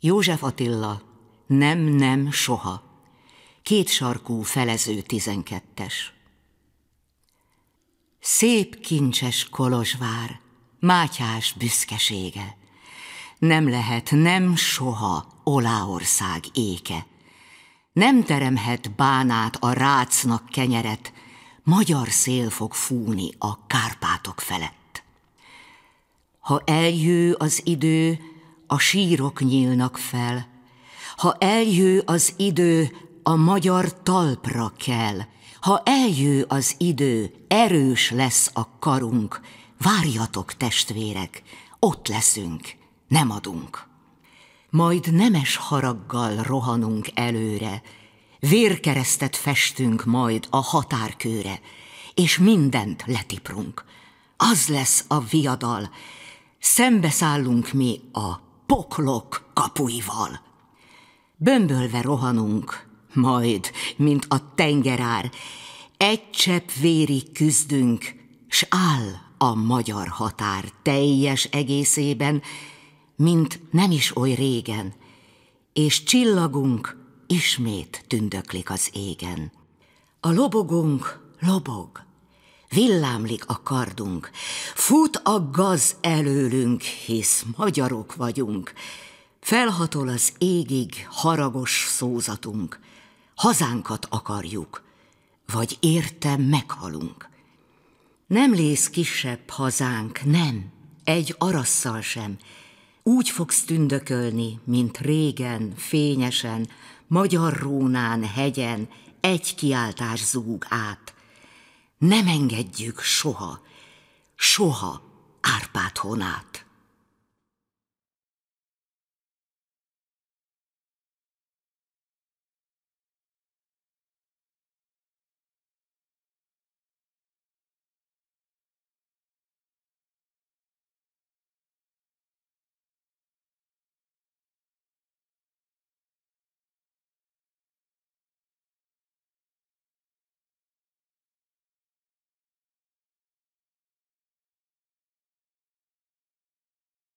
József Attila, nem, nem, soha. Két sarkú felező tizenkettes. Szép kincses Kolozsvár, Mátyás büszkesége. Nem lehet, nem soha Oláország éke. Nem teremhet bánát a rácnak kenyeret, Magyar szél fog fúni a Kárpátok felett. Ha eljő az idő, a sírok nyílnak fel. Ha eljő az idő, a magyar talpra kell. Ha eljő az idő, erős lesz a karunk. Várjatok, testvérek, ott leszünk, nem adunk. Majd nemes haraggal rohanunk előre, vérkeresztet festünk majd a határkőre, és mindent letiprunk. Az lesz a viadal, szembeszállunk mi a poklok kapuival. Bömbölve rohanunk, majd, mint a tengerár, egy csepp vérig küzdünk, s áll a magyar határ teljes egészében, mint nem is oly régen, és csillagunk ismét tündöklik az égen. A lobogunk lobog, villámlik a kardunk, Fut a gaz előlünk, hisz magyarok vagyunk. Felhatol az égig haragos szózatunk. Hazánkat akarjuk, vagy érte meghalunk. Nem lész kisebb hazánk, nem, egy arasszal sem. Úgy fogsz tündökölni, mint régen, fényesen, magyar rónán, hegyen, egy kiáltás zúg át. Nem engedjük soha, soha Árpád honát.